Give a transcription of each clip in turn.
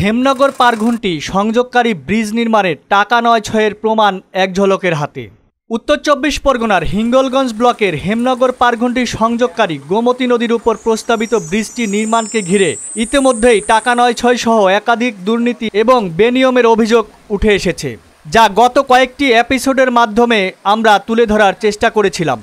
হেমনগর পারঘুনটি সংযোগকারী ব্রিজ নির্মাণে টাকা নয় ছয়ের প্রমাণ এক ঝলকের হাতে উত্তর চব্বিশ পরগনার হিঙ্গলগঞ্জ ব্লকের হেমনগর পারঘুনটি সংযোগকারী গোমতী নদীর উপর প্রস্তাবিত ব্রিজটি নির্মাণকে ঘিরে ইতিমধ্যেই টাকা নয় ছয় সহ একাধিক দুর্নীতি এবং বেনিয়মের অভিযোগ উঠে এসেছে যা গত কয়েকটি এপিসোডের মাধ্যমে আমরা তুলে ধরার চেষ্টা করেছিলাম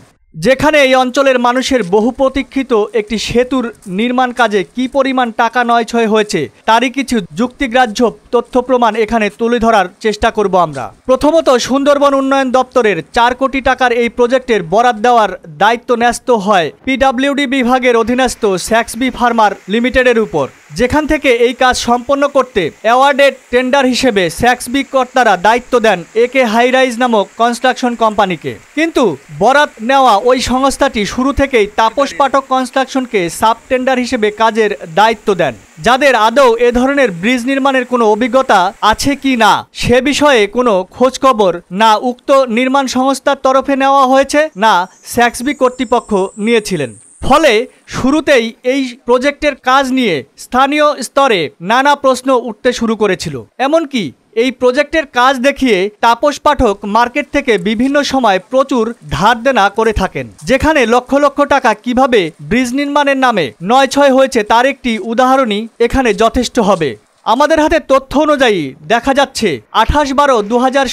যেখানে এই অঞ্চলের মানুষের বহু প্রতীক্ষিত একটি সেতুর নির্মাণ কাজে কি পরিমাণ টাকা নয়ছয় হয়েছে তারই কিছু যুক্তিগ্রাহ্য তথ্য প্রমাণ এখানে তুলে ধরার চেষ্টা করব আমরা প্রথমত সুন্দরবন উন্নয়ন দপ্তরের চার কোটি টাকার এই প্রজেক্টের বরাদ দেওয়ার দায়িত্ব ন্যস্ত হয় পিডাব্লিউডি বিভাগের অধীনস্থ স্যাক্সবি ফার্মার লিমিটেডের উপর যেখান থেকে এই কাজ সম্পন্ন করতে অ্যাওয়ার্ডেড টেন্ডার হিসেবে স্যাক্স কর্তারা দায়িত্ব দেন একে হাইরাইজ নামক কনস্ট্রাকশন কোম্পানিকে কিন্তু বরাত নেওয়া ওই সংস্থাটি শুরু থেকেই তাপস পাঠক কনস্ট্রাকশনকে সাব টেন্ডার হিসেবে কাজের দায়িত্ব দেন যাদের আদৌ এ ধরনের ব্রিজ নির্মাণের কোনো অভিজ্ঞতা আছে কি না সে বিষয়ে কোনো খোঁজখবর না উক্ত নির্মাণ সংস্থার তরফে নেওয়া হয়েছে না স্যাক্সবি কর্তৃপক্ষ নিয়েছিলেন ফলে শুরুতেই এই প্রজেক্টের কাজ নিয়ে স্থানীয় স্তরে নানা প্রশ্ন উঠতে শুরু করেছিল এমনকি এই প্রজেক্টের কাজ দেখিয়ে তাপস পাঠক মার্কেট থেকে বিভিন্ন সময় প্রচুর ধার দেনা করে থাকেন যেখানে লক্ষ লক্ষ টাকা কিভাবে ব্রিজ নির্মাণের নামে নয় ছয় হয়েছে তার একটি উদাহরণই এখানে যথেষ্ট হবে আমাদের হাতে তথ্য অনুযায়ী দেখা যাচ্ছে আঠাশ বারো দু হাজার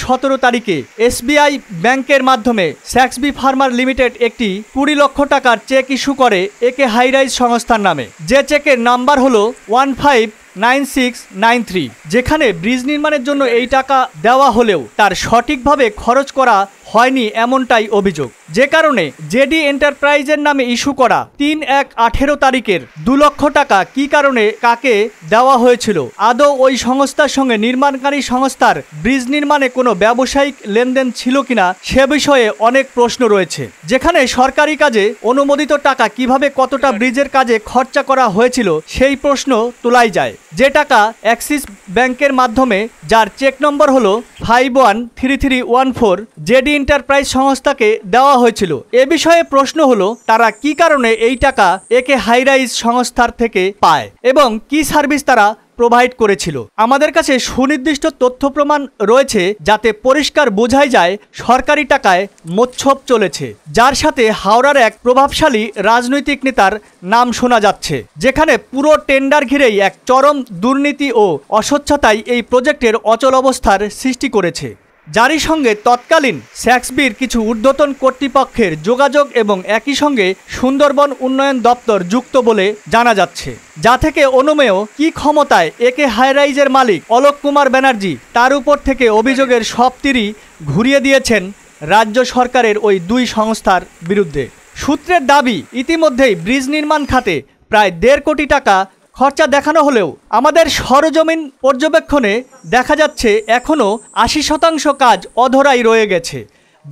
তারিখে এসবিআই ব্যাংকের মাধ্যমে স্যাক্সবি ফার্মার লিমিটেড একটি কুড়ি লক্ষ টাকার চেক ইস্যু করে একে হাইরাইজ সংস্থার নামে যে চেকের নাম্বার হলো one five nine six nine three যেখানে ব্রিজ নির্মাণের জন্য এই টাকা দেওয়া হলেও তার সঠিকভাবে খরচ করা হয়নি এমনটাই অভিযোগ যে কারণে জেডি এন্টারপ্রাইজের নামে ইস্যু করা তিন এক আঠেরো তারিখের দু লক্ষ টাকা কি কারণে কাকে দেওয়া হয়েছিল আদৌ ওই সংস্থার সঙ্গে নির্মাণকারী সংস্থার ব্রিজ নির্মাণে কোনো ব্যবসায়িক লেনদেন ছিল কিনা সে বিষয়ে অনেক প্রশ্ন রয়েছে যেখানে সরকারি কাজে অনুমোদিত টাকা কিভাবে কতটা ব্রিজের কাজে খরচা করা হয়েছিল সেই প্রশ্ন তোলাই যায় যে টাকা অ্যাক্সিস ব্যাংকের মাধ্যমে যার চেক নম্বর হল five one three three one four JD enterprise সংস্থাকে দেওয়া হয়েছিল এ বিষয়ে প্রশ্ন হল তারা কি কারণে এই টাকা একে হাইরাইজ সংস্থার থেকে পায় এবং কি সার্ভিস তারা প্রোভাইড করেছিল আমাদের কাছে সুনির্দিষ্ট তথ্য প্রমাণ রয়েছে যাতে পরিষ্কার বোঝাই যায় সরকারি টাকায় মোচ্ছপ চলেছে যার সাথে হাওড়ার এক প্রভাবশালী রাজনৈতিক নেতার নাম শোনা যাচ্ছে যেখানে পুরো টেন্ডার ঘিরেই এক চরম দুর্নীতি ও অস্বচ্ছতাই এই প্রজেক্টের অচল অবস্থার সৃষ্টি করেছে যারই সঙ্গে তৎকালীন স্যাক্সবির কিছু ঊর্ধ্বতন কর্তৃপক্ষের যোগাযোগ এবং একই সঙ্গে সুন্দরবন উন্নয়ন দপ্তর যুক্ত বলে জানা যাচ্ছে যা থেকে অনুমেয় কি ক্ষমতায় একে হাইরাইজের মালিক অলোক কুমার ব্যানার্জি তার উপর থেকে অভিযোগের সব তীরই ঘুরিয়ে দিয়েছেন রাজ্য সরকারের ওই দুই সংস্থার বিরুদ্ধে সূত্রের দাবি ইতিমধ্যেই ব্রিজ নির্মাণ খাতে প্রায় দেড় কোটি টাকা খরচা দেখানো হলেও আমাদের সরজমিন পর্যবেক্ষণে দেখা যাচ্ছে এখনও আশি শতাংশ কাজ অধরাই রয়ে গেছে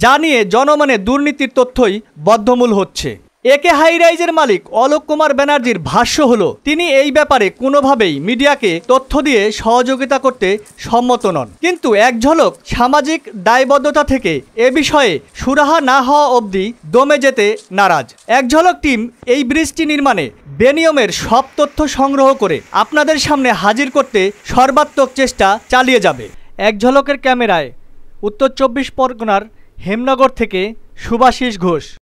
যা নিয়ে জনমনে দুর্নীতির তথ্যই বদ্ধমূল হচ্ছে একে হাইরাইজের মালিক অলোক কুমার ব্যানার্জির ভাষ্য হলো তিনি এই ব্যাপারে কোনোভাবেই মিডিয়াকে তথ্য দিয়ে সহযোগিতা করতে সম্মত নন কিন্তু এক ঝলক সামাজিক দায়বদ্ধতা থেকে এ বিষয়ে সুরাহা না হওয়া অবধি দমে যেতে নারাজ এক ঝলক টিম এই ব্রিজটি নির্মাণে বেনিয়মের সব তথ্য সংগ্রহ করে আপনাদের সামনে হাজির করতে সর্বাত্মক চেষ্টা চালিয়ে যাবে এক ঝলকের ক্যামেরায় উত্তর চব্বিশ পরগনার হেমনগর থেকে সুভাশিস ঘোষ